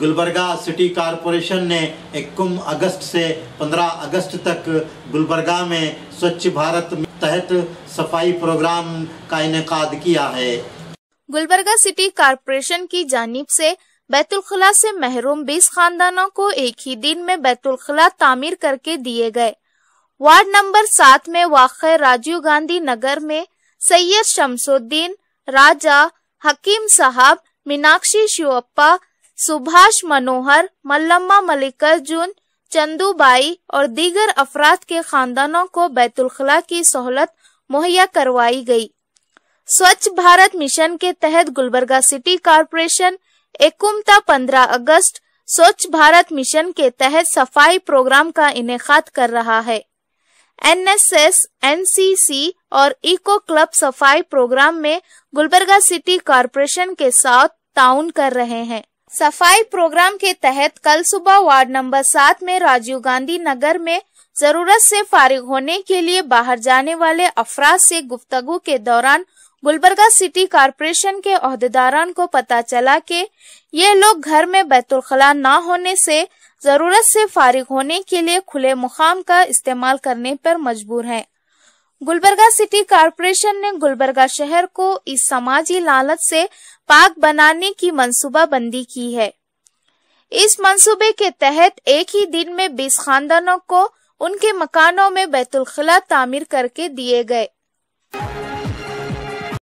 Gulbarga city corporation ने 21 अगस्त से 15 अगस्त तक गुलबर्गा में स्वच्छ भारत तहत सफाई प्रोग्राम का इनका किया है गुलबर्गा सिटी कारपोरेशन की जानिब से बैतुलखला से महरूम 20 खानदानों को एक ही दिन में बैतुलखला तामीर करके दिए गए वार्ड नंबर सात में वाक़ राजीव गांधी नगर में सैयद शमसुद्दीन राजा हकीम साहब मीनाक्षी शिवप्पा सुभाष मनोहर मल्लम्मा मलिकार्जुन चंदूबाई और दीगर अफराद के खानदानों को बैतुलखला की सहूलत मुहैया करवाई गई स्वच्छ भारत मिशन के तहत गुलबर्गा सिटी कारपोरेशन एकुमता 15 अगस्त स्वच्छ भारत मिशन के तहत सफाई प्रोग्राम का इनका कर रहा है एनएसएस, एनसीसी और इको क्लब सफाई प्रोग्राम में गुलबर्गा सिटी कारपोरेशन के साथ ताउन कर रहे हैं सफाई प्रोग्राम के तहत कल सुबह वार्ड नंबर सात में राजीव गांधी नगर में जरूरत से फारिग होने के लिए बाहर जाने वाले अफराज से गुफ्तगु के दौरान गुलबर्गा सिटी कारपोरेशन के अहदेदारान को पता चला कि ये लोग घर में बैतुलखला न होने से जरूरत से फारिग होने के लिए खुले मुकाम का इस्तेमाल करने पर मजबूर हैं। गुलबर्गा सिटी कारपोरेशन ने गुलबर्गा शहर को इस समाजी लालच से पाक बनाने की बंदी की है इस मंसूबे के तहत एक ही दिन में बीस खानदानों को उनके मकानों में बैतुल खिला तामीर करके दिए गए